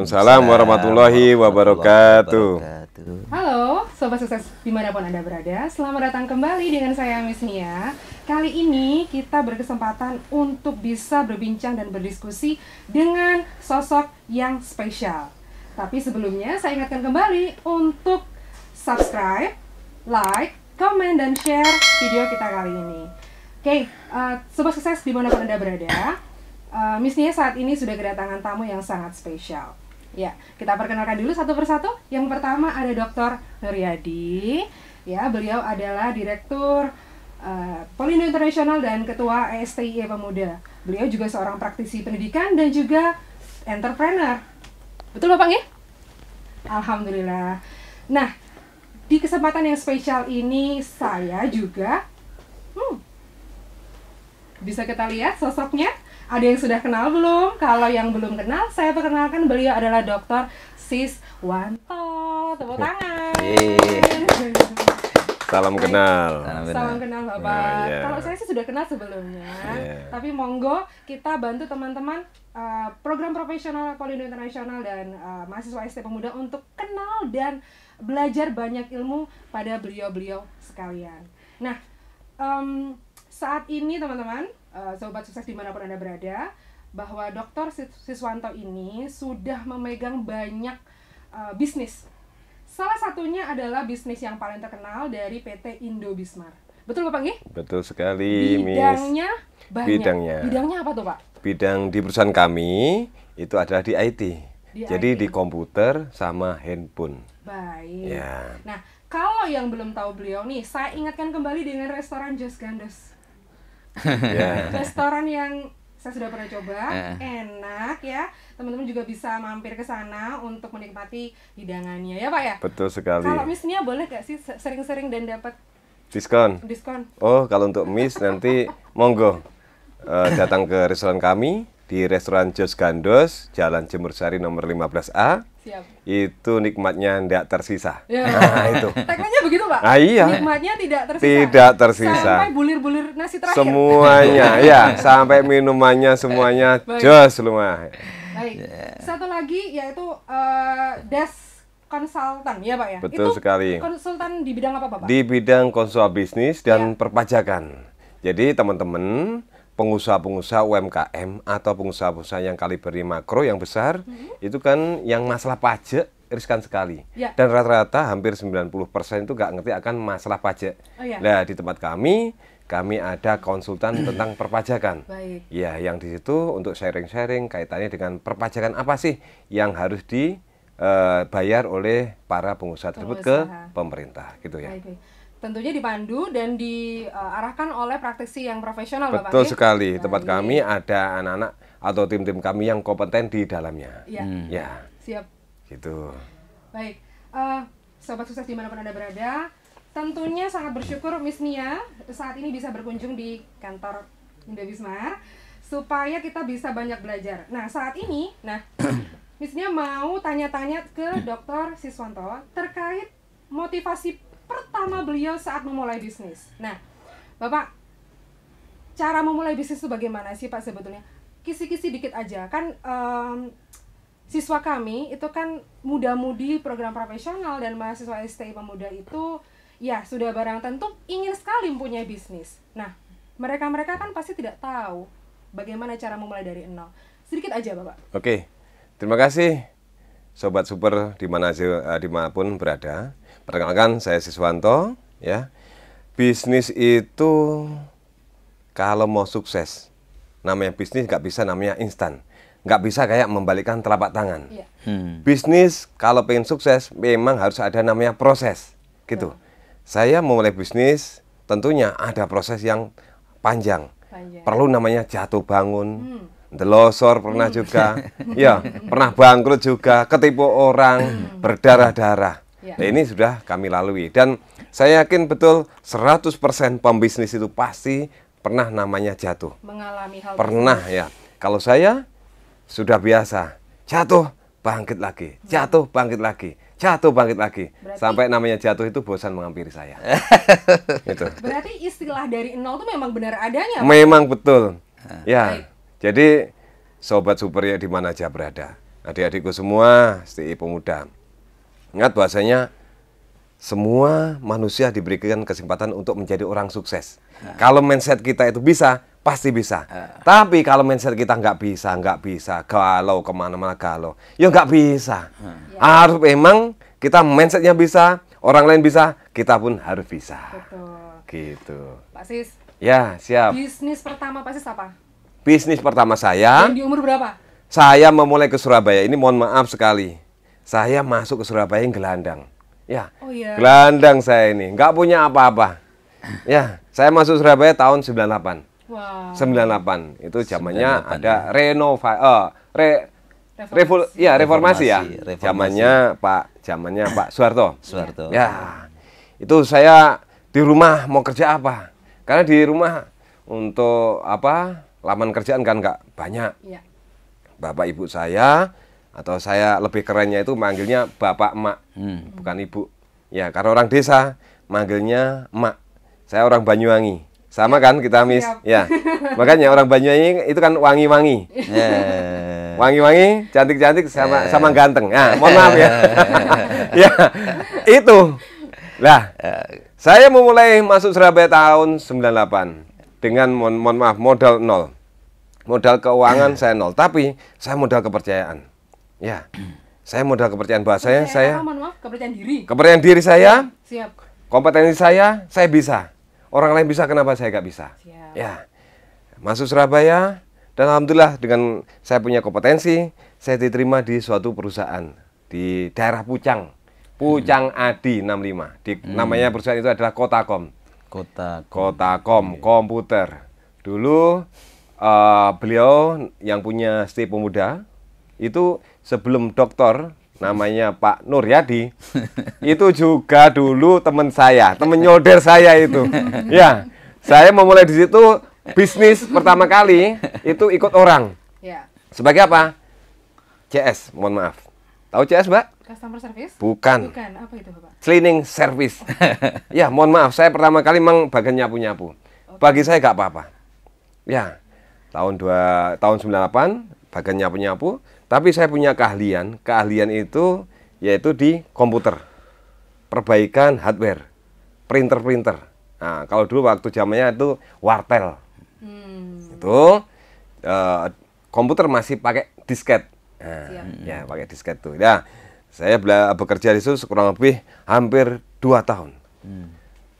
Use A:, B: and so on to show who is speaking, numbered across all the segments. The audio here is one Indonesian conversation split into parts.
A: Waalaikumsalam warahmatullahi wabarakatuh.
B: Halo, sobat sukses dimanapun Anda berada. Selamat datang kembali dengan saya Miss Nia. Kali ini kita berkesempatan untuk bisa berbincang dan berdiskusi dengan sosok yang spesial. Tapi sebelumnya saya ingatkan kembali untuk subscribe, like, komen, dan share video kita kali ini. Oke, uh, sobat sukses dimanapun Anda berada. Uh, Miss Nia saat ini sudah kedatangan tamu yang sangat spesial. Ya, kita perkenalkan dulu satu persatu. Yang pertama ada Dr. Nuryadi. Ya, beliau adalah direktur uh, Polindo Internasional dan ketua STIE e Pemuda. Beliau juga seorang praktisi pendidikan dan juga entrepreneur. Betul Bapak ya? Alhamdulillah. Nah, di kesempatan yang spesial ini saya juga hmm, bisa kita lihat sosoknya ada yang sudah kenal belum? Kalau yang belum kenal, saya perkenalkan beliau adalah Dr. Sis Wanto. Tepuk
A: tangan. Salam kenal. Salam kenal, Salam kenal Bapak. Nah, yeah. Kalau saya
B: sih sudah kenal sebelumnya. Yeah. Tapi monggo kita bantu teman-teman uh, program profesional Polindo Internasional dan uh, mahasiswa ST Pemuda untuk kenal dan belajar banyak ilmu pada beliau-beliau sekalian. Nah, um, saat ini teman-teman Eh, sobat sukses dimanapun anda berada bahwa dokter Siswanto ini sudah memegang banyak uh, bisnis. Salah satunya adalah bisnis yang paling terkenal dari PT Indo Bismar. Betul Bapak Nggih?
A: Betul sekali, Bidangnya
B: miss. banyak. Bidangnya. Bidangnya apa tuh, Pak?
A: Bidang di perusahaan kami itu adalah di IT. Di Jadi IT. di komputer sama handphone.
B: Baik. Ya. Nah, kalau yang belum tahu beliau nih, saya ingatkan kembali dengan restoran Just Gandes
A: yeah.
B: restoran yang saya sudah pernah coba, yeah. enak ya. Teman-teman juga bisa mampir ke sana untuk menikmati hidangannya ya Pak ya.
A: Betul sekali. Kalau
B: misnya boleh gak sih sering-sering dan dapat diskon? Diskon.
A: Oh kalau untuk miss nanti monggo uh, datang ke restoran kami di restoran Jos Gandos, Jalan Jemur Sari nomor 15A. Siap. Itu nikmatnya tidak tersisa. Ya. Nah, itu. tekniknya begitu, Pak. Ah, iya. Nikmatnya tidak tersisa. Tidak tersisa. Sampai
B: bulir-bulir nasi terakhir. Semuanya, ya,
A: sampai minumannya semuanya jos semua.
B: Baik. Ya. Satu lagi yaitu uh, eh, desk konsultan ya, Pak ya. Betul itu sekali. Konsultan di bidang apa, Pak?
A: Di bidang konsul bisnis dan ya. perpajakan. Jadi, teman-teman, pengusaha-pengusaha UMKM atau pengusaha-pengusaha yang kalibernya makro yang besar hmm. itu kan yang masalah pajak riskan sekali. Ya. Dan rata-rata hampir 90% itu nggak ngerti akan masalah pajak. Oh, ya. Nah, di tempat kami, kami ada konsultan tentang perpajakan. Baik. Ya, yang di situ untuk sharing-sharing kaitannya dengan perpajakan apa sih yang harus dibayar eh, oleh para pengusaha tersebut pengusaha. ke pemerintah gitu ya.
B: Baik tentunya dipandu dan diarahkan oleh praktisi yang profesional Bapak. Betul sekali.
A: Baik. Tempat kami ada anak-anak atau tim-tim kami yang kompeten di dalamnya. Ya. Hmm. ya. Siap. Gitu.
B: Baik. Uh, sobat sukses dimanapun Anda berada, tentunya sangat bersyukur Miss Nia saat ini bisa berkunjung di kantor Indowismar supaya kita bisa banyak belajar. Nah, saat ini, nah Miss Nia mau tanya-tanya ke Dr. Siswanto terkait motivasi pertama beliau saat memulai bisnis. Nah, Bapak, cara memulai bisnis itu bagaimana sih Pak sebetulnya? Kisi-kisi dikit aja. Kan um, siswa kami itu kan muda-mudi program profesional dan mahasiswa STI pemuda itu ya sudah barang tentu ingin sekali mempunyai bisnis. Nah, mereka-mereka kan pasti tidak tahu bagaimana cara memulai dari nol. Sedikit aja, Bapak.
A: Oke. Terima kasih sobat super di mana eh, dimanapun berada. Perkenalkan saya Siswanto ya. Bisnis itu kalau mau sukses namanya bisnis nggak bisa namanya instan nggak bisa kayak membalikkan telapak tangan iya. hmm. bisnis kalau pengen sukses memang harus ada namanya proses gitu ya. saya mulai bisnis tentunya ada proses yang panjang, panjang. perlu namanya jatuh bangun hmm delosor pernah hmm. juga, ya pernah bangkrut juga, ketipu orang, hmm. berdarah-darah. Iya. Nah, ini sudah kami lalui dan saya yakin betul 100% pembisnis itu pasti pernah namanya jatuh.
B: Mengalami hal pernah
A: bisnis. ya. Kalau saya sudah biasa, jatuh, bangkit lagi, jatuh, bangkit lagi jatuh bangkit lagi berarti, sampai namanya jatuh itu bosan menghampiri saya Itu.
B: berarti istilah dari nol itu memang benar adanya memang
A: betul ah. ya Baik. Jadi sobat super ya di mana aja berada, adik-adikku semua, STI pemuda. Ingat bahasanya semua manusia diberikan kesempatan untuk menjadi orang sukses. Kalau mindset kita itu bisa, pasti bisa. Tapi kalau mindset kita nggak bisa, nggak bisa, kalau kemana-mana kalau, ya nggak bisa. Ya. Harus memang kita mindsetnya bisa, orang lain bisa, kita pun harus bisa. Betul. Gitu. Pak Sis. Ya, siap.
B: Bisnis pertama Pak Sis apa?
A: bisnis pertama saya. Dan di umur berapa? Saya memulai ke Surabaya. Ini mohon maaf sekali. Saya masuk ke Surabaya yang gelandang. Ya. Oh, iya. Gelandang saya ini. Nggak punya apa-apa. ya, saya masuk Surabaya tahun 98. Wow. 98. Itu zamannya ada renova uh, eh, re, ya, reformasi. ya reformasi, reformasi ya. Zamannya Pak zamannya Pak Soeharto. Soeharto. Ya. Itu saya di rumah mau kerja apa? Karena di rumah untuk apa? laman kerjaan kan nggak banyak. Ya. Bapak ibu saya atau saya lebih kerennya itu manggilnya bapak emak, hmm. bukan ibu. Ya karena orang desa manggilnya emak. Saya orang Banyuwangi. Sama kan kita mis, Siap. ya. Makanya orang Banyuwangi itu kan wangi-wangi. Ya. Wangi-wangi, cantik-cantik sama yeah. sama ganteng. Nah, mohon maaf ya. ya, itu. Lah, ya. saya memulai masuk Surabaya tahun 98 dengan mohon, mohon maaf modal nol modal keuangan iya. saya nol tapi saya modal kepercayaan ya saya modal kepercayaan bahasanya saya, saya
B: mohon maaf, kepercayaan diri
A: kepercayaan diri saya siap kompetensi saya saya bisa orang lain bisa kenapa saya nggak bisa
B: siap. ya
A: masuk Surabaya dan alhamdulillah dengan saya punya kompetensi saya diterima di suatu perusahaan di daerah Pucang Pucang hmm. Adi 65 di hmm. namanya perusahaan itu adalah Kotakom Kota Kota Kom, iya. komputer. Dulu uh, beliau yang punya STI Pemuda itu sebelum dokter namanya Pak Nur Yadi itu juga dulu teman saya, temen nyoder saya itu. Ya, saya memulai di situ bisnis pertama kali itu ikut orang. Ya. Sebagai apa? CS, mohon maaf. Tahu CS, Mbak?
B: Customer service? Bukan. Bukan, apa itu Bapak?
A: Cleaning service. ya, mohon maaf, saya pertama kali memang bagian nyapu-nyapu. Okay. Bagi saya nggak apa-apa. Ya, tahun dua tahun 98 bagian nyapu-nyapu, tapi saya punya keahlian. Keahlian itu yaitu di komputer. Perbaikan hardware, printer-printer. Nah, kalau dulu waktu zamannya itu wartel. Hmm. Itu uh, komputer masih pakai disket. Nah, ya pakai disket tuh. Ya. Saya bekerja di situ kurang lebih hampir dua tahun. Hmm.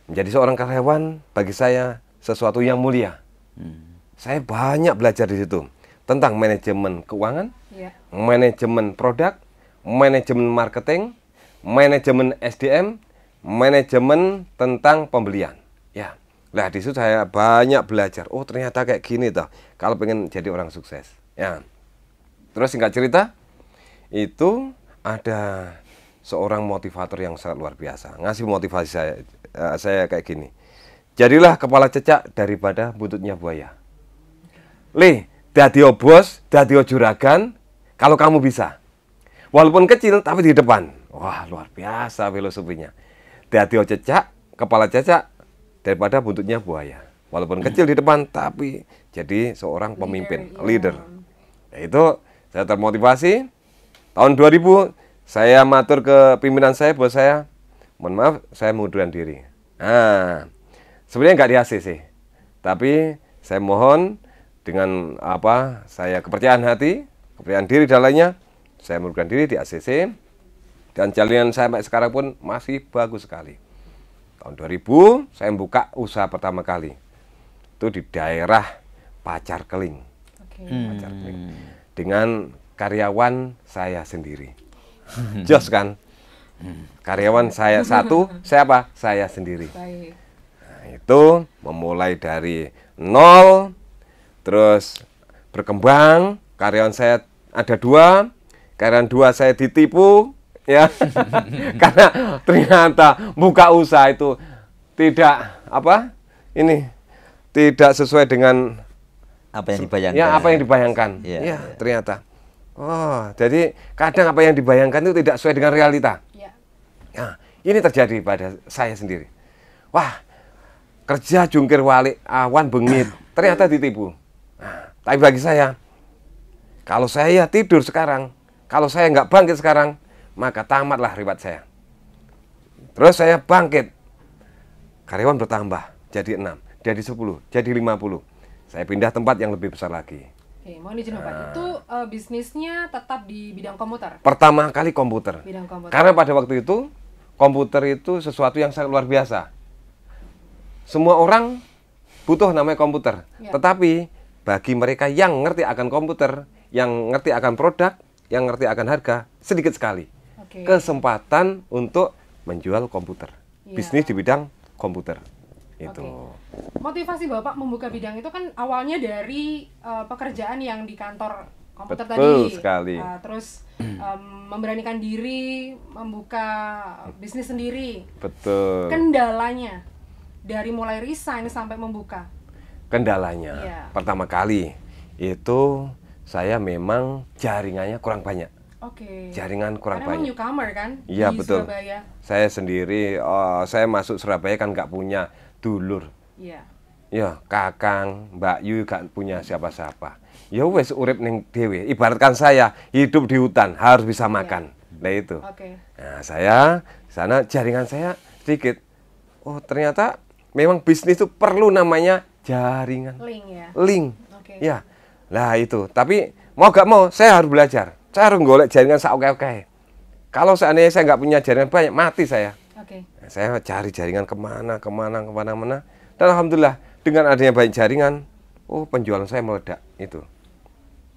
A: Menjadi seorang karyawan bagi saya sesuatu yang mulia. Hmm. Saya banyak belajar di situ tentang manajemen keuangan, yeah. manajemen produk, manajemen marketing, manajemen SDM, manajemen tentang pembelian. Ya, lah di situ saya banyak belajar. Oh ternyata kayak gini toh. Kalau pengen jadi orang sukses. Ya. Terus singkat cerita, itu ada seorang motivator yang sangat luar biasa. Ngasih motivasi saya, uh, saya kayak gini. Jadilah kepala cecak daripada bututnya buaya. Leh, dadio bos, dadio juragan, kalau kamu bisa. Walaupun kecil, tapi di depan. Wah, luar biasa filosofinya. Dadio cecak, kepala cecak, daripada bututnya buaya. Walaupun kecil di depan, tapi jadi seorang pemimpin, leader. Iya. leader. Ya, itu saya termotivasi, Tahun 2000 saya matur ke pimpinan saya buat saya, mohon maaf saya mengundurkan diri. Nah, sebenarnya nggak di ACC, tapi saya mohon dengan apa saya kepercayaan hati, kepercayaan diri dan lainnya, saya mengundurkan diri di ACC dan jalinan saya sampai sekarang pun masih bagus sekali. Tahun 2000 saya membuka usaha pertama kali itu di daerah Pacar Keling.
B: Okay. Hmm. Pacar
A: Keling hmm. dengan karyawan saya sendiri. Jos kan? Karyawan saya satu, siapa? Saya sendiri. Nah, itu memulai dari nol, terus berkembang. Karyawan saya ada dua, karyawan dua saya ditipu, ya, karena ternyata buka usaha itu tidak apa ini tidak sesuai dengan apa yang dibayangkan. Ya, apa yang dibayangkan. Iya, ya, ya, ya. ternyata. Oh, jadi kadang apa yang dibayangkan itu tidak sesuai dengan realita. Ya. Nah, ini terjadi pada saya sendiri. Wah, kerja jungkir walik awan bengit, ternyata ditipu. Nah, tapi bagi saya, kalau saya tidur sekarang, kalau saya nggak bangkit sekarang, maka tamatlah ribat saya. Terus saya bangkit, karyawan bertambah, jadi enam, jadi sepuluh, jadi lima puluh. Saya pindah tempat yang lebih besar lagi.
B: Oke, mau izin Bapak. Uh, eh. itu uh, bisnisnya tetap di bidang komputer.
A: Pertama kali komputer.
B: Bidang komputer. Karena
A: pada waktu itu komputer itu sesuatu yang sangat luar biasa. Semua orang butuh namanya komputer. Ya. Tetapi bagi mereka yang ngerti akan komputer, yang ngerti akan produk, yang ngerti akan harga, sedikit sekali. Okay. Kesempatan untuk menjual komputer. Ya. Bisnis di bidang komputer itu okay.
B: motivasi bapak membuka bidang itu kan awalnya dari uh, pekerjaan yang di kantor komputer Betul tadi sekali. Uh, terus um, memberanikan diri membuka bisnis sendiri
A: Betul.
B: kendalanya dari mulai resign sampai membuka
A: kendalanya yeah. pertama kali itu saya memang jaringannya kurang banyak Oke. Okay. Jaringan kurang Karena banyak.
B: newcomer kan? Iya betul. Surabaya.
A: Saya sendiri, oh, saya masuk Surabaya kan nggak punya dulur. Iya. Ya, Kakang, Mbak Yu gak punya siapa-siapa. Ya wes urip ning dhewe. Ibaratkan saya hidup di hutan harus bisa iya. makan. Ya. Nah itu. Oke. Okay. Nah, saya sana jaringan saya sedikit. Oh, ternyata memang bisnis itu perlu namanya jaringan. Link ya. Link. Oke. Okay. Ya. Lah itu. Tapi mau gak mau saya harus belajar. Saya harus golek jaringan sak oke-oke. Kalau seandainya saya nggak punya jaringan banyak, mati saya. Okay. Saya cari jaringan kemana, kemana, kemana, mana. Dan alhamdulillah dengan adanya banyak jaringan, oh penjualan saya meledak itu.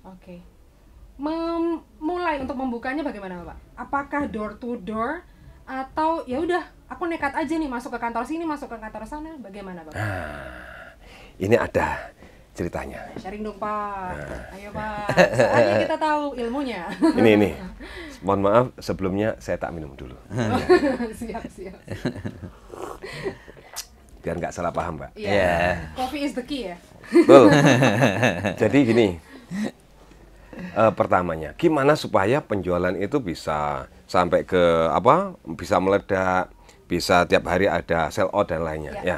B: Oke. Okay. Memulai untuk membukanya bagaimana pak? Apakah door to door atau ya udah aku nekat aja nih masuk ke kantor sini, masuk ke kantor sana, bagaimana pak?
A: Nah, ini ada ceritanya. Sharing dong Pak. Nah. Ayo Pak. Soalnya kita tahu ilmunya. Ini ini. Mohon maaf sebelumnya saya tak minum dulu. siap siap. Biar nggak salah paham Pak. Iya. Yeah. Yeah. Coffee
B: is the key ya. Betul.
A: Jadi gini. Uh, pertamanya, gimana supaya penjualan itu bisa sampai ke apa? Bisa meledak, bisa tiap hari ada sell out dan lainnya. Yeah. Ya.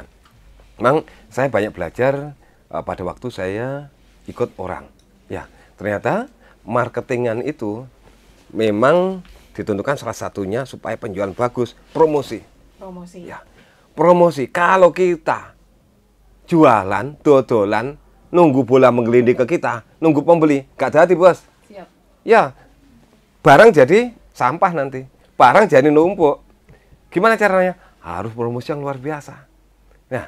A: Memang saya banyak belajar Eh, pada waktu saya ikut orang. Ya, ternyata marketingan itu memang ditentukan salah satunya supaya penjualan bagus, promosi. Promosi. Ya. Promosi. Kalau kita jualan, dodolan, nunggu bola menggelinding ke kita, nunggu pembeli, gak ada hati, Bos. Siap. Ya. Barang jadi sampah nanti. Barang jadi numpuk. Gimana caranya? Harus promosi yang luar biasa. Nah,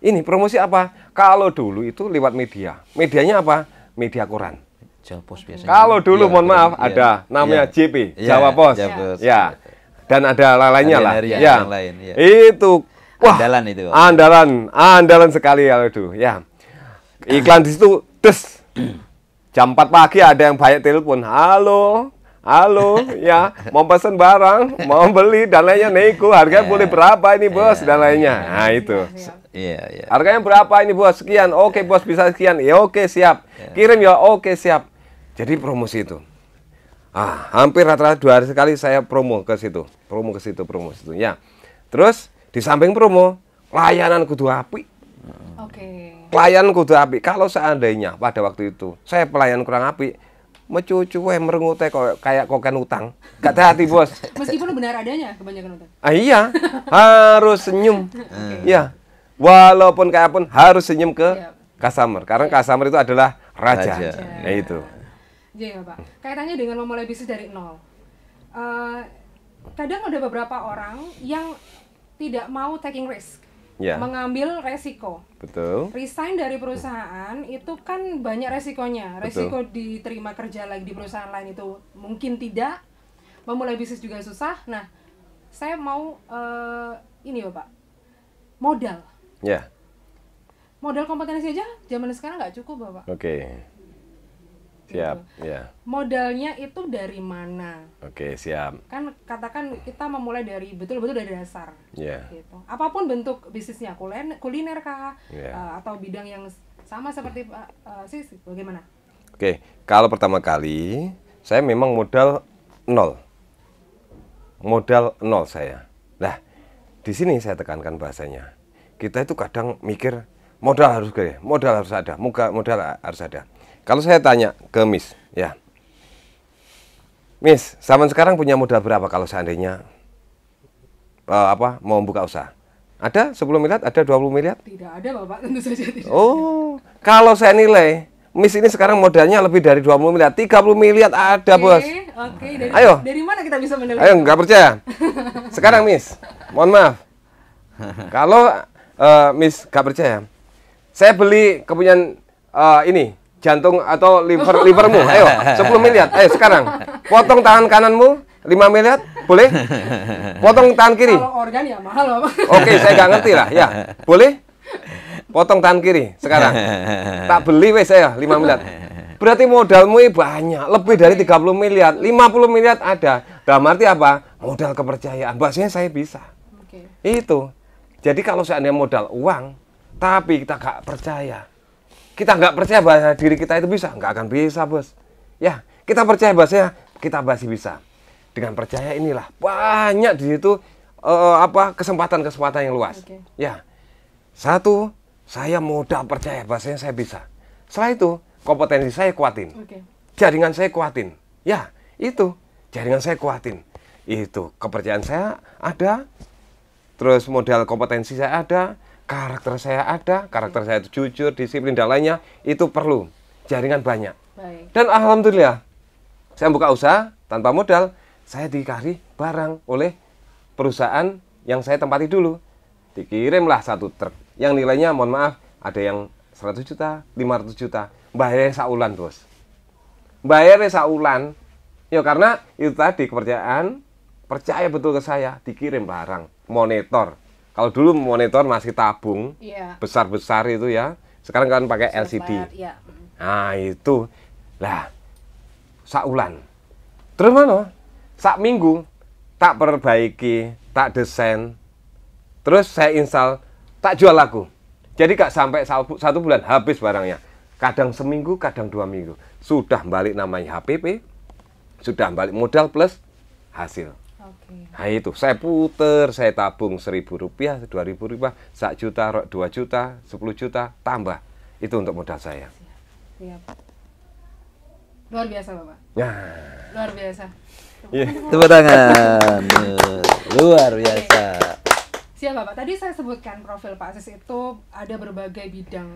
A: ini promosi apa? Kalau dulu itu lewat media. Medianya apa? Media koran. Jawa Pos
B: biasanya. Kalau dulu ya, mohon maaf ya, ada namanya ya, JP,
A: iya, Jawa Pos. Ya. Ya. Dan ada lainnya lah. Ya. Yang lain, ya. Itu wah, andalan itu. Andalan, andalan sekali kalau itu. Ya. Iklan di situ des. Jam 4 pagi ada yang banyak telepon. Halo, Halo, ya mau pesen barang, mau beli dan lainnya nego, harga iya. boleh berapa ini iya. bos dan lainnya. Nah itu. Iya, iya. Harganya berapa ini bos? Sekian. Oke bos bisa sekian. Ya oke siap. Iya. Kirim ya oke siap. Jadi promosi itu. Ah, hampir rata-rata dua hari sekali saya promo ke situ, promo ke situ, promo ke situ. Ya, terus di samping promo, layanan kudu api. Oke. Okay. kudu api. Kalau seandainya pada waktu itu saya pelayanan kurang api, mecucu eh merengut kok kayak kokan utang. Gak hati bos.
B: Meskipun benar adanya kebanyakan utang.
A: Ah iya, harus senyum. Eh. Iya walaupun kayak pun harus senyum ke ya. customer karena iya. customer itu adalah raja, raja. Ya. itu
B: iya, iya pak kaitannya dengan memulai bisnis dari nol uh, kadang ada beberapa orang yang tidak mau taking risk ya. mengambil resiko. Betul. Resign dari perusahaan itu kan banyak resikonya. Resiko Betul. diterima kerja lagi di perusahaan lain itu mungkin tidak. Memulai bisnis juga susah. Nah, saya mau uh, ini ya Pak. Modal. Ya. Yeah. Modal kompetensi aja zaman sekarang nggak cukup, Bapak.
A: Oke. Okay. Siap, gitu. ya.
B: Modalnya itu dari mana?
A: Oke, okay, siap.
B: Kan katakan kita memulai dari betul-betul dari dasar. Yeah. Gitu. Apapun bentuk bisnisnya, kuliner, kuliner kah yeah. Ya. uh, atau bidang yang sama seperti uh, uh, sis bagaimana?
A: Oke, okay. kalau pertama kali saya memang modal nol. Modal nol saya. Nah, di sini saya tekankan bahasanya kita itu kadang mikir modal harus gede, modal harus ada, muka modal harus ada. Kalau saya tanya ke Miss, ya. Miss, zaman sekarang punya modal berapa kalau seandainya uh, apa mau buka usaha? Ada 10 miliar, ada 20 miliar?
B: Tidak ada, Bapak, tentu saja tidak.
A: Oh, kalau saya nilai Miss ini sekarang modalnya lebih dari 20 miliar, 30 miliar ada, okay, Bos. Oke,
B: okay. dari, Ayo. dari mana kita bisa menilai? Ayo, nggak percaya.
A: Sekarang, Miss. Mohon maaf. Kalau uh, Miss gak percaya. Saya beli kepunyaan uh, ini jantung atau liver livermu. Ayo 10 miliar. Ayo eh, sekarang. Potong tangan kananmu 5 miliar, boleh? Potong tangan kiri.
B: Kalau organ ya mahal, Oke, saya gak ngerti lah. Ya,
A: boleh? Potong tangan kiri sekarang. Tak beli wes saya 5 miliar. Berarti modalmu banyak, lebih dari 30 miliar, 50 miliar ada. Dalam arti apa? Modal kepercayaan. Bahasanya saya bisa. Itu jadi kalau seandainya modal uang, tapi kita nggak percaya, kita nggak percaya bahwa diri kita itu bisa, nggak akan bisa bos. Ya, kita percaya bahasanya kita masih bisa. Dengan percaya inilah banyak di situ uh, apa kesempatan-kesempatan yang luas. Okay. Ya, satu saya modal percaya bahasanya saya bisa. Setelah itu kompetensi saya kuatin, okay. jaringan saya kuatin. Ya, itu jaringan saya kuatin. Itu kepercayaan saya ada, terus modal kompetensi saya ada, karakter saya ada, karakter saya itu jujur, disiplin dan lainnya itu perlu jaringan banyak. Baik. Dan alhamdulillah saya buka usaha tanpa modal, saya dikari barang oleh perusahaan yang saya tempati dulu. Dikirimlah satu truk yang nilainya mohon maaf ada yang 100 juta, 500 juta. Bayar saulan, terus. Bayar saulan. Ya karena itu tadi kepercayaan, percaya betul ke saya, dikirim barang monitor. Kalau dulu monitor masih tabung, iya. besar-besar itu ya. Sekarang kan pakai Besar LCD. Iya. Nah, itu. Lah, saulan. Terus mana? Sak minggu tak perbaiki, tak desain. Terus saya install, tak jual laku. Jadi gak sampai satu bulan habis barangnya. Kadang seminggu, kadang dua minggu. Sudah balik namanya HPP, sudah balik modal plus hasil. Okay. Nah itu, saya puter, saya tabung seribu rupiah, dua ribu rupiah, sak juta, dua juta, sepuluh juta, tambah. Itu untuk modal saya. Siap.
B: Siap. Luar biasa Bapak. Ya. Luar biasa. Iya. Tepuk
C: tangan. Luar biasa.
B: Siap Bapak, tadi saya sebutkan profil Pak Asis itu ada berbagai bidang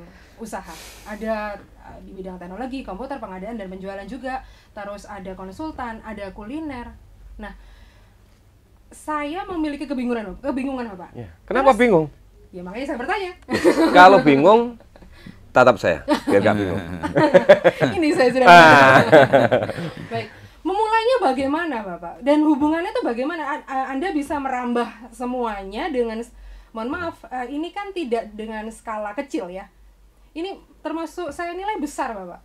B: usaha. Ada e, di bidang teknologi, komputer, pengadaan, dan penjualan juga. Terus ada konsultan, ada kuliner. Nah, saya memiliki kebingungan kebingungan apa? Ya.
A: Kenapa Terus, bingung?
B: Ya makanya saya bertanya. Kalau
A: bingung tatap saya biar gak bingung.
B: Ini saya sudah. Ah. Baik. Memulainya bagaimana, Bapak? Dan hubungannya itu bagaimana? Anda bisa merambah semuanya dengan mohon maaf, e, ini kan tidak dengan skala kecil ya. Ini termasuk saya nilai besar, Bapak.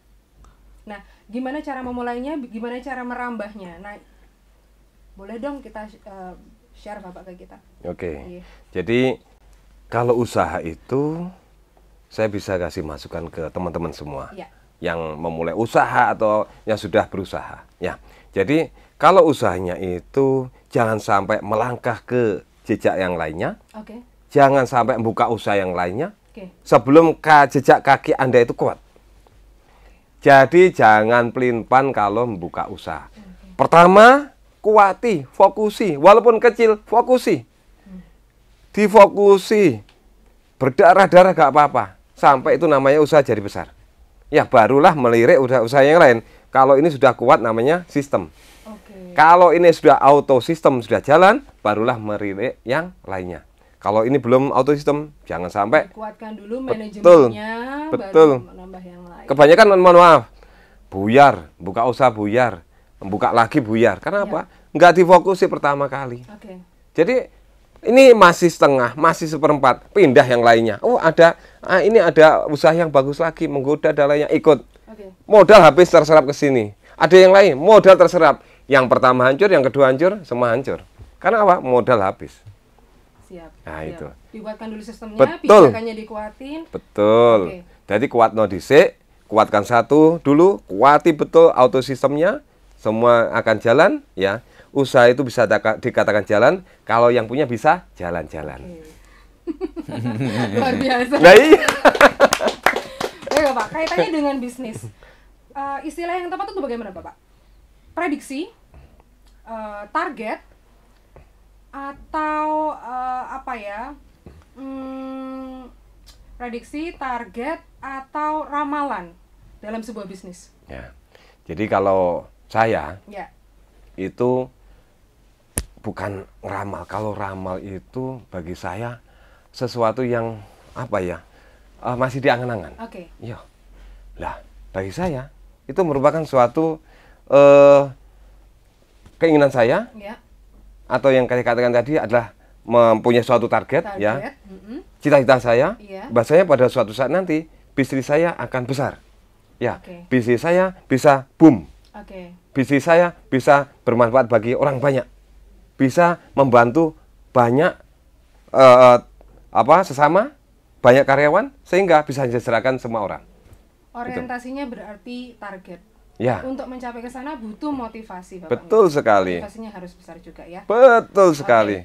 B: Nah, gimana cara memulainya, gimana cara merambahnya. Nah, boleh dong kita uh, share bapak ke kita
A: oke okay. Iya. yeah. jadi kalau usaha itu saya bisa kasih masukan ke teman-teman semua yeah. yang memulai usaha atau yang sudah berusaha ya jadi kalau usahanya itu jangan sampai melangkah ke jejak yang lainnya okay. jangan sampai membuka usaha yang lainnya okay. sebelum jejak kaki anda itu kuat jadi jangan pelimpan kalau membuka usaha. Pertama, kuati, fokusi. Walaupun kecil, fokusi. Difokusi. Berdarah-darah gak apa-apa. Sampai itu namanya usaha jadi besar. Ya barulah melirik udah usaha yang lain. Kalau ini sudah kuat namanya sistem. Okay. Kalau ini sudah auto sistem sudah jalan, barulah melirik yang lainnya. Kalau ini belum auto sistem, jangan sampai.
B: Kuatkan dulu manajemennya, betul,
A: baru menambah yang lain. Kebanyakan mohon maaf, buyar, buka usaha buyar, buka lagi buyar. Karena ya. apa? Nggak difokusi pertama kali. Okay. Jadi ini masih setengah, masih seperempat, pindah yang lainnya. Oh ada, ah, ini ada usaha yang bagus lagi, menggoda dan lainnya, ikut. Okay. Modal habis terserap ke sini. Ada yang lain, modal terserap. Yang pertama hancur, yang kedua hancur, semua hancur. Karena apa? Modal habis. Siap. Nah siap. itu.
B: Dibuatkan dulu sistemnya, Betul. pijakannya dikuatin.
A: Betul. Okay. Jadi kuat no dhisik, kuatkan satu dulu, kuati betul auto sistemnya, semua akan jalan ya usaha itu bisa dikatakan jalan kalau yang punya bisa jalan-jalan
B: luar biasa nah, iya. Oke, Pak, kaitannya dengan bisnis. Uh, istilah yang tepat itu bagaimana, Bapak? Prediksi, uh, target, atau uh, apa ya? Hmm, prediksi, target, atau ramalan dalam sebuah bisnis.
A: Ya. Jadi kalau saya yeah. itu bukan ramal. Kalau ramal itu bagi saya sesuatu yang apa ya uh, masih diangan-angan. Oke. Okay. Iya. Lah bagi saya itu merupakan suatu uh, keinginan saya yeah. atau yang saya katakan tadi adalah mempunyai suatu target, ya. target. ya. Cita-cita mm -hmm. saya, yeah. bahasanya pada suatu saat nanti bisnis saya akan besar. Ya, okay. bisnis saya bisa boom. Okay bisnis saya bisa bermanfaat bagi orang banyak bisa membantu banyak eh, apa sesama banyak karyawan sehingga bisa diserahkan semua orang gitu.
B: orientasinya gitu. berarti target Ya. Untuk mencapai ke sana butuh motivasi, Bapak. Betul sekali. Motivasinya harus besar juga ya.
A: Betul sekali.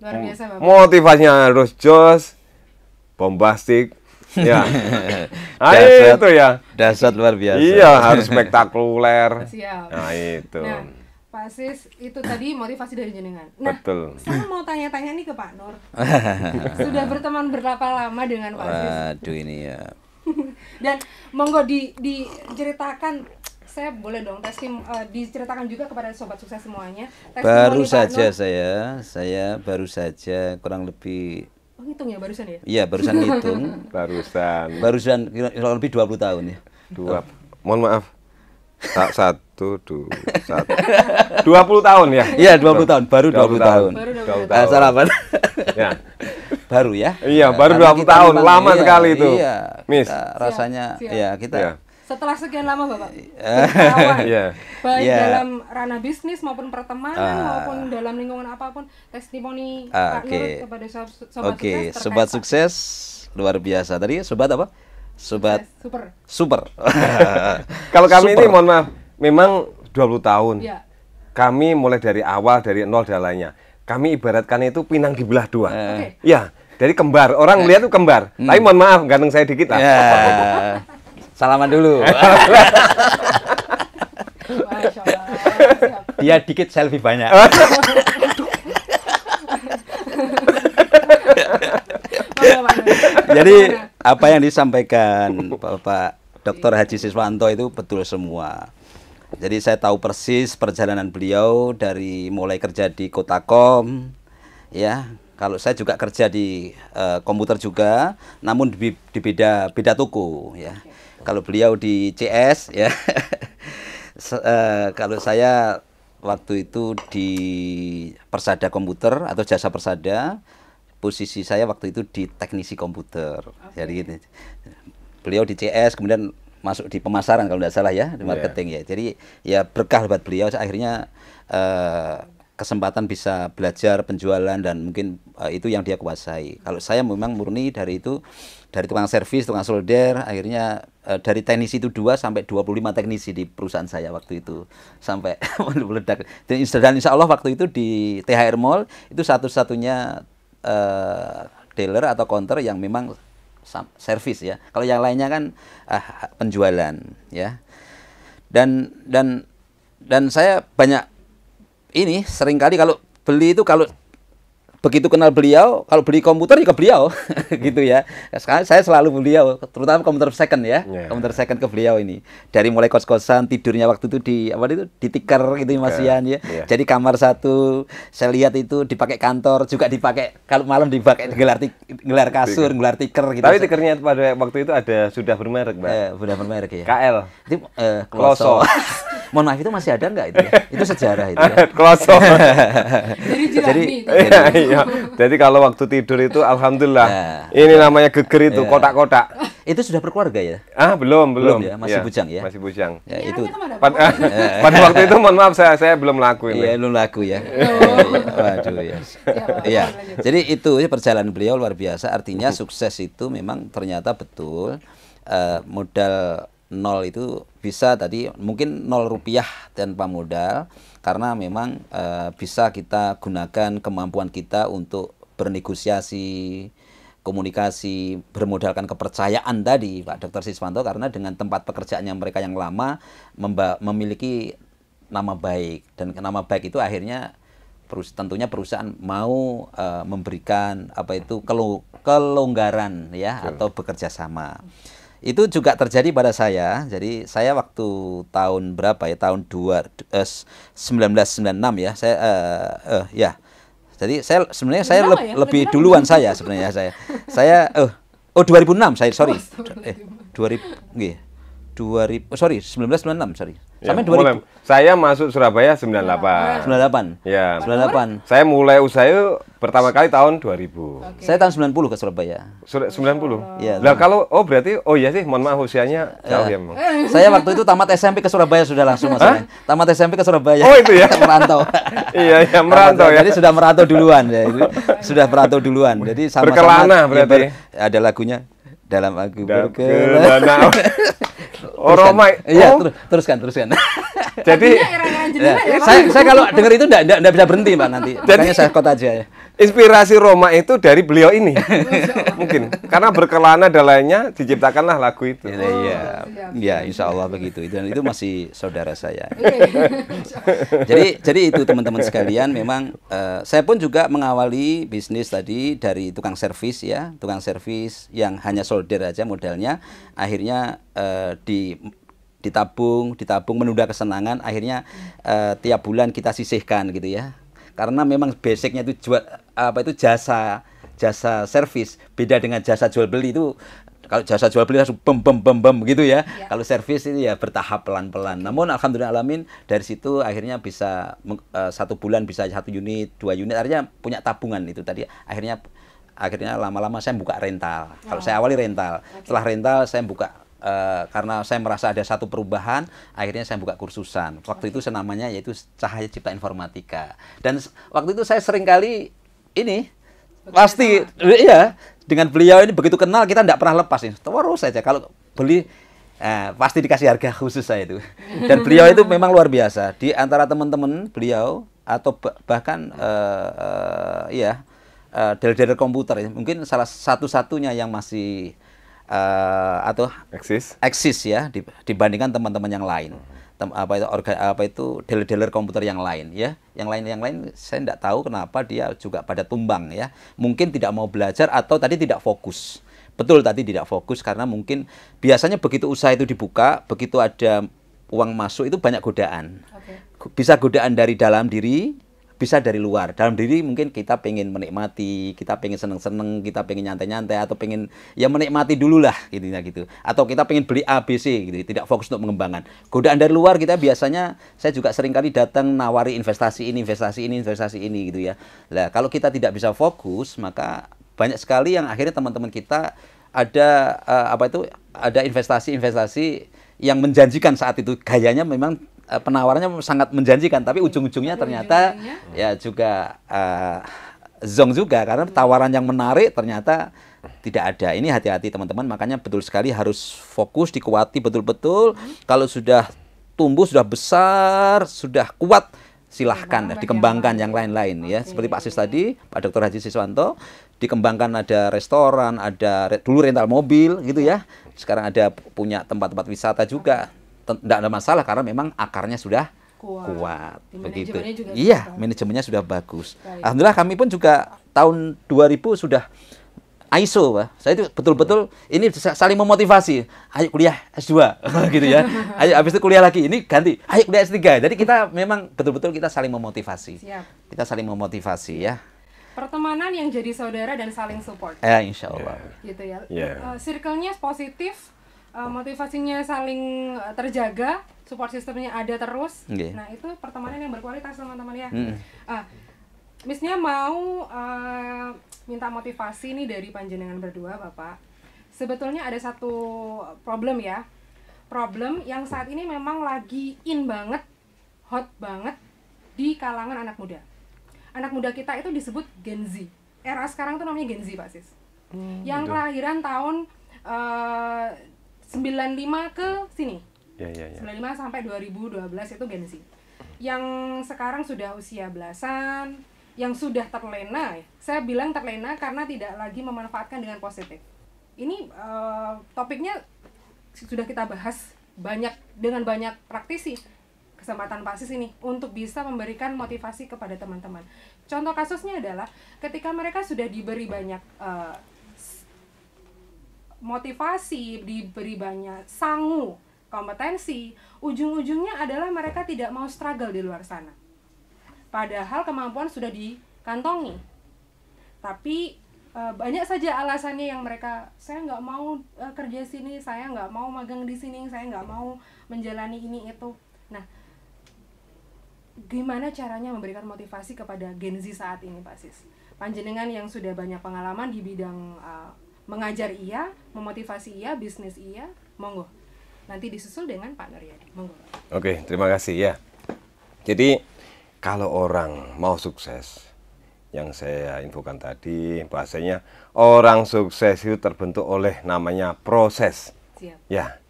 B: Luar biasa, Bapak. Motivasinya
A: harus jos, bombastik,
B: ya. Nah, dasar, itu ya. Dasar luar biasa. Iya, harus spektakuler.
A: Siap. Nah, itu. Nah,
B: Pak Sis, itu tadi motivasi dari jenengan. Nah, Betul. saya mau tanya-tanya nih ke Pak Nur. Sudah berteman berapa lama dengan Pak Sis?
C: Aduh ini ya.
B: Dan monggo di diceritakan saya boleh dong testim uh, eh, diceritakan juga kepada sobat sukses semuanya. baru saja Nur.
C: saya, saya baru saja kurang lebih
B: ngitung ya barusan ya? Iya, barusan ngitung.
C: barusan. Barusan kurang lebih 20 tahun ya. Dua. Mohon maaf. Tak satu, dua, satu. 20 tahun ya? Iya, 20 tahun. Baru 20, 20 tahun.
A: Baru
B: 20 tahun. tahun.
C: ya. Baru ya? Iya, baru dua 20 tahun. Lama iya, sekali itu. Iya. Miss. rasanya siap, siap. ya kita ya
B: setelah sekian lama Bapak uh, eh,
C: yeah. baik yeah.
B: dalam ranah bisnis maupun pertemanan uh, maupun dalam lingkungan apapun, testimoni uh, pak okay. Nurut kepada sobat okay. sukses. Oke, sobat
C: sukses luar biasa. Tadi sobat apa? Sobat yes, super. Super. Kalau
A: kami super. ini mohon maaf, memang 20 tahun. Yeah. Kami mulai dari awal dari nol dalanya Kami ibaratkan itu pinang di dua. Uh. Okay. Ya, dari kembar. Orang melihat eh. uh. itu kembar. Hmm. Tapi mohon maaf, ganteng saya dikit lah. Yeah. Salaman dulu.
C: Dia dikit selfie banyak. Jadi apa yang disampaikan Bapak Dr. Haji Siswanto itu betul semua. Jadi saya tahu persis perjalanan beliau dari mulai kerja di kota Kom, ya. Kalau saya juga kerja di uh, komputer juga, namun di, di beda beda toko, ya. Okay kalau beliau di CS ya Se, uh, kalau saya waktu itu di Persada Komputer atau Jasa Persada posisi saya waktu itu di teknisi komputer okay. jadi gitu beliau di CS kemudian masuk di pemasaran kalau tidak salah ya di iya. marketing yeah. ya jadi ya berkah buat beliau akhirnya uh, kesempatan bisa belajar penjualan dan mungkin uh, itu yang dia kuasai kalau saya memang murni dari itu dari tukang servis, tukang solder, akhirnya eh, dari teknisi itu dua sampai 25 teknisi di perusahaan saya waktu itu sampai meledak. Dan insya, Allah waktu itu di THR Mall itu satu-satunya eh, dealer atau counter yang memang servis ya. Kalau yang lainnya kan ah, penjualan ya. Dan dan dan saya banyak ini sering kali kalau beli itu kalau begitu kenal beliau, kalau beli komputer juga beliau, hmm. gitu ya. Sekarang saya selalu beliau, terutama komputer second ya, yeah. komputer second ke beliau ini. Dari mulai kos-kosan, tidurnya waktu itu di apa itu di tikar gitu ya, Mas Ian ya. Yeah. Jadi kamar satu saya lihat itu dipakai kantor juga dipakai kalau malam dipakai gelar tik, gelar kasur, gelar tikar gitu. Tapi tikernya pada waktu itu ada sudah bermerek, Mbak. Eh, sudah bermerek ya. KL. Itu eh, Kloso. Mohon maaf itu masih ada nggak itu ya? Itu sejarah itu ya. Kloso. Jadi, jadi
B: ya.
A: Jadi kalau waktu tidur itu alhamdulillah. Ya. ini namanya geger itu ya.
C: kotak-kotak. Ya. Itu sudah berkeluarga ya?
A: Ah, belum, belum. belum ya, masih ya, bujang ya. Masih bujang. Ya, iya, itu. Pada, kan pada waktu itu mohon
C: maaf saya saya belum laku ini. Iya, belum laku ya. Iya. Iya, waduh ya. ya iya. Jadi itu ya, perjalanan beliau luar biasa. Artinya sukses itu memang ternyata betul uh, modal nol itu bisa tadi mungkin nol rupiah tanpa modal karena memang e, bisa kita gunakan kemampuan kita untuk bernegosiasi komunikasi bermodalkan kepercayaan tadi Pak Dr. Siswanto karena dengan tempat pekerjaannya mereka yang lama memiliki nama baik dan nama baik itu akhirnya perus tentunya perusahaan mau e, memberikan apa itu kelonggaran ya Betul. atau bekerja sama. Itu juga terjadi pada saya. Jadi saya waktu tahun berapa ya? Tahun 2 eh, 1996 ya. Saya eh, eh ya. Jadi saya sebenarnya saya le ya? lebih, duluan saya sebenarnya saya. Saya eh oh 2006 saya sorry. Oh, eh 2000 nggih. 2000 ribu oh, sorry 1996 sorry ya, sampai 2000 mulai, saya masuk Surabaya 98 98 ah. ya 98 saya mulai
A: usaha pertama kali tahun 2000 okay. saya tahun 90 ke Surabaya Sur 90 ya lah
C: kalau oh berarti oh iya sih mohon maaf usianya jauh ya, eh. saya waktu itu tamat SMP ke Surabaya sudah langsung maksudnya tamat SMP ke Surabaya oh itu ya merantau iya iya merantau ya jadi sudah merantau duluan ya sudah merantau duluan jadi sama-sama berkelana berarti ya, ber, ada lagunya dalam aku berkelana Oh Iya, oh. teruskan, teruskan. Jadi, iya. ya, saya, saya kalau dengar itu enggak, bisa berhenti, Mbak nanti. Jadi, Makanya saya kota
A: aja ya inspirasi Roma itu dari beliau ini mungkin karena berkelana dan
C: lainnya diciptakanlah lagu itu iya, iya. oh, ya ya, insya Allah begitu dan itu masih saudara saya iya, jadi jadi itu teman-teman sekalian memang uh, saya pun juga mengawali bisnis tadi dari tukang servis ya tukang servis yang hanya solder aja modalnya akhirnya uh, di ditabung, ditabung menunda kesenangan, akhirnya uh, tiap bulan kita sisihkan gitu ya karena memang basicnya itu jual apa itu jasa jasa servis beda dengan jasa jual beli itu kalau jasa jual beli langsung bem bem bem bem gitu ya. ya. Kalau servis itu ya bertahap pelan-pelan. Namun alhamdulillah alamin dari situ akhirnya bisa uh, satu bulan bisa satu unit, dua unit artinya punya tabungan itu tadi akhirnya akhirnya lama-lama saya buka rental. Oh. Kalau saya awali rental, okay. setelah rental saya buka uh, karena saya merasa ada satu perubahan, akhirnya saya buka kursusan. Waktu okay. itu senamanya yaitu Cahaya Cipta Informatika. Dan waktu itu saya sering kali ini Begitu pasti ya iya dengan beliau ini begitu kenal kita tidak pernah lepas ini. Terus saja kalau beli eh, pasti dikasih harga khusus saya itu. Dan beliau itu memang luar biasa. Di antara teman-teman beliau atau bahkan uh, uh, ya uh, dari komputer mungkin salah satu-satunya yang masih uh, atau eksis eksis ya dibandingkan teman-teman yang lain Tem apa itu organ apa itu dealer-dealer komputer yang lain ya yang lain yang lain saya tidak tahu kenapa dia juga pada tumbang ya mungkin tidak mau belajar atau tadi tidak fokus betul tadi tidak fokus karena mungkin biasanya begitu usaha itu dibuka begitu ada uang masuk itu banyak godaan okay. bisa godaan dari dalam diri bisa dari luar. Dalam diri mungkin kita pengen menikmati, kita pengen seneng-seneng, kita pengen nyantai-nyantai atau pengen ya menikmati dulu lah gitu ya, gitu. Atau kita pengen beli ABC gitu, tidak fokus untuk mengembangkan. Godaan dari luar kita biasanya saya juga sering kali datang nawari investasi ini, investasi ini, investasi ini gitu ya. Lah kalau kita tidak bisa fokus maka banyak sekali yang akhirnya teman-teman kita ada uh, apa itu ada investasi-investasi yang menjanjikan saat itu gayanya memang Eh, penawarannya sangat menjanjikan tapi iya, ujung-ujungnya ternyata ya juga uh, eh, zong juga karena tawaran yang menarik ternyata tidak ada. Ini hati-hati teman-teman, makanya betul sekali harus fokus dikuati betul-betul. Hmm. Kalau sudah tumbuh, sudah besar, sudah kuat, silahkan ya, dikembangkan yang lain-lain ya. Seperti Pak Sis tadi, Pak Dr. Haji Siswanto, dikembangkan ada restoran, ada dulu rental mobil gitu ya. Sekarang ada punya tempat-tempat wisata juga tidak ada masalah karena memang akarnya sudah kuat, kuat begitu. Juga iya, manajemennya sudah bagus. Baik. Alhamdulillah kami pun juga tahun 2000 sudah ISO, Pak. Saya itu betul-betul ini saling memotivasi. Ayo kuliah S2 gitu ya. Ayo habis itu kuliah lagi. Ini ganti. Ayo kuliah S3. Jadi kita memang betul-betul kita saling memotivasi. Siap. Kita saling memotivasi ya.
B: Pertemanan yang jadi saudara dan saling support.
C: Ya, eh, insya Allah. Gitu
B: ya. Yeah. Ya. Uh, circle-nya positif, uh, motivasinya saling eh, terjaga support sistemnya ada terus okay. nah itu pertemanan yang berkualitas teman-teman ya hmm. ah misnya mau uh, minta motivasi nih dari panjenengan berdua bapak sebetulnya ada satu problem ya problem yang saat ini memang lagi in banget hot banget di kalangan anak muda anak muda kita itu disebut Gen Z era sekarang tuh namanya Gen Z pak sis hmm, yang kelahiran tahun uh, 95 ke sini. Ya, ya, ya. 95 sampai 2012 itu Gen Z. Yang sekarang sudah usia belasan, yang sudah terlena. Saya bilang terlena karena tidak lagi memanfaatkan dengan positif. Ini uh, topiknya sudah kita bahas banyak dengan banyak praktisi kesempatan pasis ini untuk bisa memberikan motivasi kepada teman-teman. Contoh kasusnya adalah ketika mereka sudah diberi banyak uh, motivasi, diberi banyak sangu, kompetensi, ujung-ujungnya adalah mereka tidak mau struggle di luar sana. Padahal kemampuan sudah dikantongi. Tapi eh, banyak saja alasannya yang mereka, saya nggak mau e, kerja sini, saya nggak mau magang di sini, saya nggak mau menjalani ini itu. Nah, gimana caranya memberikan motivasi kepada Gen Z saat ini, Pak Sis? Panjenengan yang sudah banyak pengalaman di bidang uh, mengajar iya, memotivasi iya, bisnis iya, monggo. Nanti disusul dengan Pak Nuryadi, monggo.
A: Oke, terima kasih ya. Jadi kalau orang mau sukses, yang saya infokan tadi bahasanya orang sukses itu terbentuk oleh namanya proses. Siap. Ya.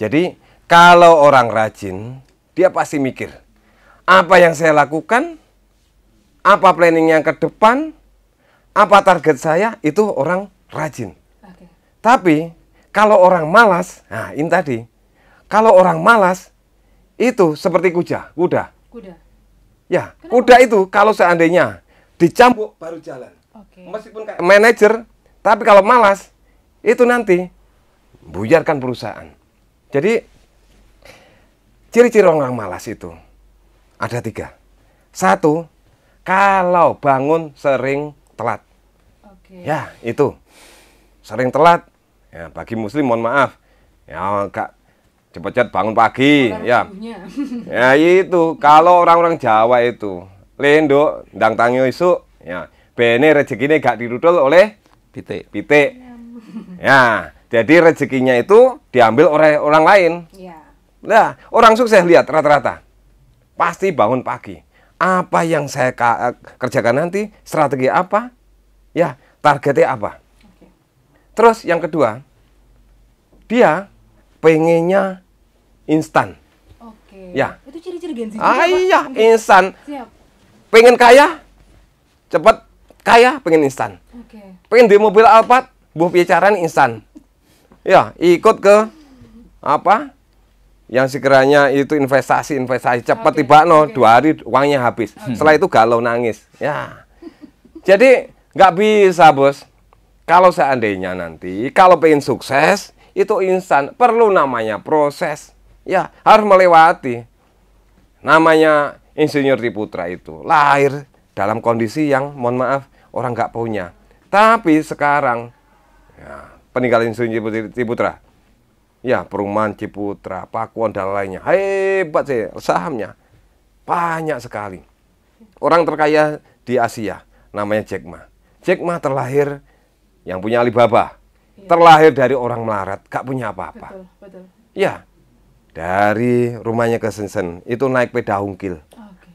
A: Jadi kalau orang rajin, dia pasti mikir apa yang saya lakukan, apa planning yang ke depan, apa target saya itu orang rajin. Okay. Tapi kalau orang malas, nah ini tadi, kalau orang malas itu seperti kuda, kuda. Kuda. Ya, Kenapa? kuda itu kalau seandainya dicambuk baru jalan. Okay. Meskipun kayak manajer, tapi kalau malas itu nanti buyarkan perusahaan. Jadi ciri-ciri orang malas itu ada tiga. Satu, kalau bangun sering telat. Okay. Ya, itu sering telat ya bagi muslim mohon maaf ya enggak cepet cepat bangun pagi ya ya itu kalau orang-orang Jawa itu lendo ndang tangi isu ya bene rezekine gak dirudul oleh pitik pitik ya jadi rezekinya itu diambil oleh orang lain ya. nah orang sukses lihat rata-rata pasti bangun pagi apa yang saya kerjakan nanti strategi apa ya targetnya apa Terus yang kedua, dia pengennya instan. Oke. Ya.
B: Itu ciri-ciri Gen Z. Ah iya, instan.
A: Pengen kaya, cepat kaya, pengen instan. Oke. Pengen di mobil Alphard, buah bicaraan instan. Ya, ikut ke apa? Yang sekiranya itu investasi-investasi cepat tiba no okay. dua hari uangnya habis. Okay. Setelah itu galau nangis. Ya. Jadi nggak bisa bos. Kalau seandainya nanti, kalau pengen sukses, itu instan. Perlu namanya proses. Ya, harus melewati. Namanya insinyur di Putra itu. Lahir dalam kondisi yang, mohon maaf, orang nggak punya. Tapi sekarang, ya, peninggalan insinyur di Putra. Ya, perumahan Ciputra, Pakuan, dan lainnya. Hebat sih sahamnya. Banyak sekali. Orang terkaya di Asia, namanya Jack Ma. Jack Ma terlahir yang punya Alibaba ya. terlahir dari orang melarat, gak punya apa-apa. Betul, Ya, dari rumahnya ke Sensen itu naik peda hungkil. Okay.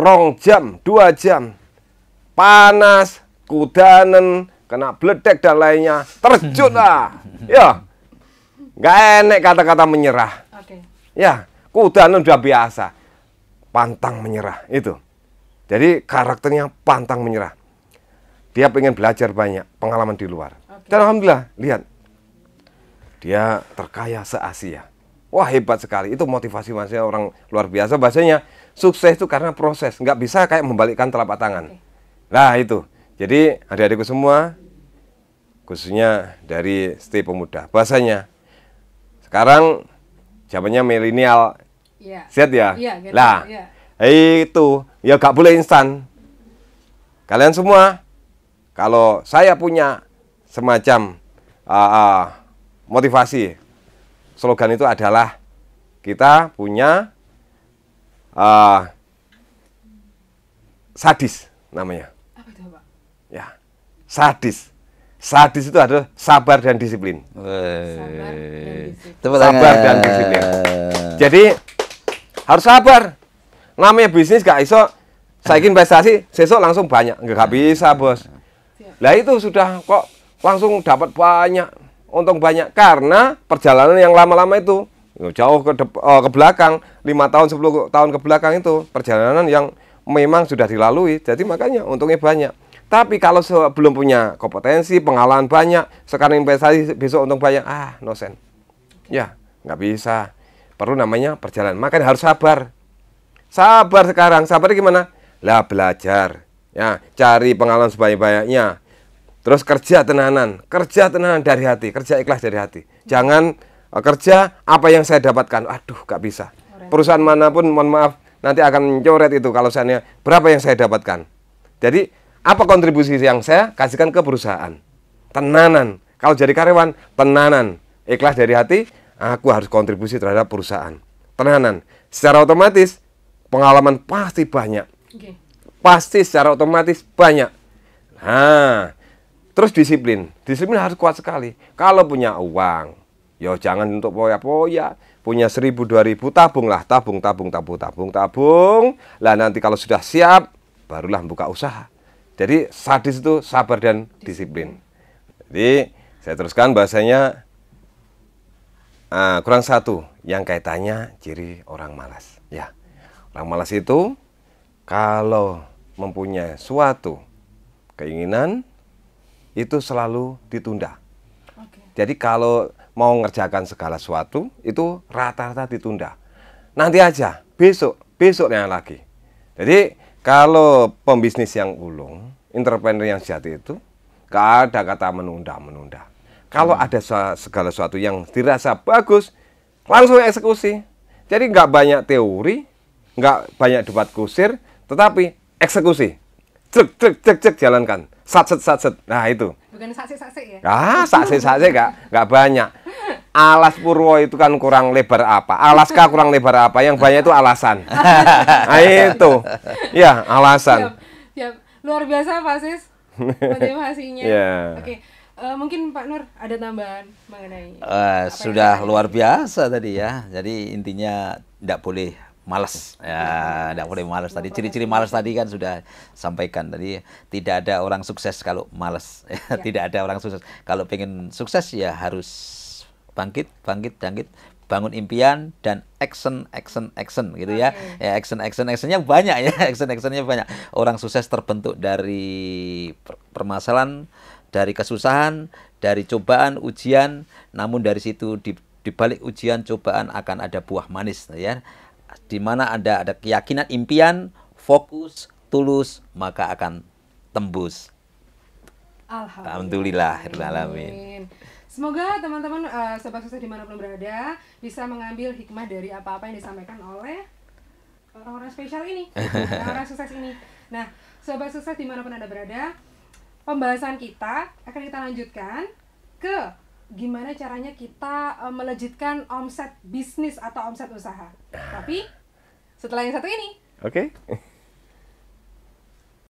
A: Rong jam, dua jam, panas, kudanen, kena bledek dan lainnya, terjun lah. Ya, nggak enek kata-kata menyerah. Okay. Ya, kudanen udah biasa, pantang menyerah itu. Jadi karakternya pantang menyerah dia pengen belajar banyak pengalaman di luar. Okay. Dan alhamdulillah, lihat. Dia terkaya se-Asia. Wah, hebat sekali. Itu motivasi masih orang luar biasa bahasanya. Sukses itu karena proses, nggak bisa kayak membalikkan telapak tangan. Okay. Nah, itu. Jadi, adik-adikku semua khususnya dari stay pemuda. Bahasanya sekarang zamannya milenial. Yeah. Sihat ya? Yeah, Nah gitu. Lah, yeah. itu ya gak boleh instan. Kalian semua kalau saya punya semacam uh, uh, motivasi slogan itu adalah kita punya uh, sadis namanya ya sadis sadis itu adalah sabar dan disiplin sabar dan disiplin jadi harus sabar namanya bisnis gak iso saya ingin investasi sesok langsung banyak nggak bisa bos lah itu sudah kok langsung dapat banyak, untung banyak karena perjalanan yang lama-lama itu oh, jauh ke de, uh, oh, ke belakang, lima tahun sepuluh tahun ke belakang itu perjalanan yang memang sudah dilalui. Jadi makanya untungnya banyak. Tapi kalau belum punya kompetensi, pengalaman banyak, sekarang investasi besok untung banyak, ah nosen. Ya, nggak bisa. Perlu namanya perjalanan. Makanya harus sabar. Sabar sekarang. Sabar gimana? Lah belajar. Ya, cari pengalaman sebanyak-banyaknya. Terus kerja tenanan, kerja tenanan dari hati, kerja ikhlas dari hati. Jangan eh, kerja apa yang saya dapatkan. Aduh, gak bisa. Perusahaan manapun, mohon maaf, nanti akan mencoret itu kalau saya berapa yang saya dapatkan. Jadi apa kontribusi yang saya kasihkan ke perusahaan? Tenanan. Kalau jadi karyawan, tenanan. Ikhlas dari hati, aku harus kontribusi terhadap perusahaan. Tenanan. Secara otomatis pengalaman pasti banyak. Pasti secara otomatis banyak. Nah, Terus disiplin. Disiplin harus kuat sekali. Kalau punya uang, yo ya jangan untuk poya-poya. Punya seribu dua ribu tabunglah, tabung tabung tabung tabung tabung. Lah nanti kalau sudah siap, barulah buka usaha. Jadi sadis itu sabar dan disiplin. Jadi saya teruskan bahasanya uh, kurang satu yang kaitannya ciri orang malas. Ya, orang malas itu kalau mempunyai suatu keinginan itu selalu ditunda. Okay. Jadi kalau mau ngerjakan segala sesuatu itu rata-rata ditunda. Nanti aja, besok, besoknya lagi. Jadi kalau pembisnis yang ulung, entrepreneur yang sejati itu gak ada kata menunda, menunda. Kalau hmm. ada segala sesuatu yang dirasa bagus, langsung eksekusi. Jadi nggak banyak teori, nggak banyak debat kusir, tetapi eksekusi. Cek, cek, cek, cek, jalankan satset satset. Nah itu.
B: Bukan saksi saksi ya? Ah saksi
A: saksi gak gak banyak. Alas Purwo itu kan kurang lebar apa? Alaska kurang lebar apa? Yang banyak itu alasan. nah, itu. Ya alasan. Siap,
B: siap. Luar biasa Pak Sis. Motivasinya. yeah. Oke. Uh, mungkin Pak Nur ada tambahan mengenai
C: uh, sudah luar biasa tadi ya. Jadi intinya tidak boleh malas ya tidak boleh malas tadi ciri-ciri malas tadi kan sudah sampaikan tadi tidak ada orang sukses kalau malas ya. tidak ada orang sukses kalau pengen sukses ya harus bangkit bangkit bangkit bangun impian dan action action action gitu ya. Okay. ya action action actionnya banyak ya action actionnya banyak orang sukses terbentuk dari permasalahan dari kesusahan dari cobaan ujian namun dari situ di di balik ujian cobaan akan ada buah manis ya di mana Anda ada keyakinan impian, fokus, tulus, maka akan tembus.
B: Alhamdulillah,
C: Alhamdulillah.
B: Semoga teman-teman uh, sobat sukses dimanapun berada bisa mengambil hikmah dari apa-apa yang disampaikan oleh orang-orang spesial ini, orang-orang sukses ini. Nah, sobat sukses dimanapun anda berada, pembahasan kita akan kita lanjutkan ke gimana caranya kita uh, melejitkan omset bisnis atau omset usaha. Nah. Tapi setelah yang satu ini.
A: Oke. Okay.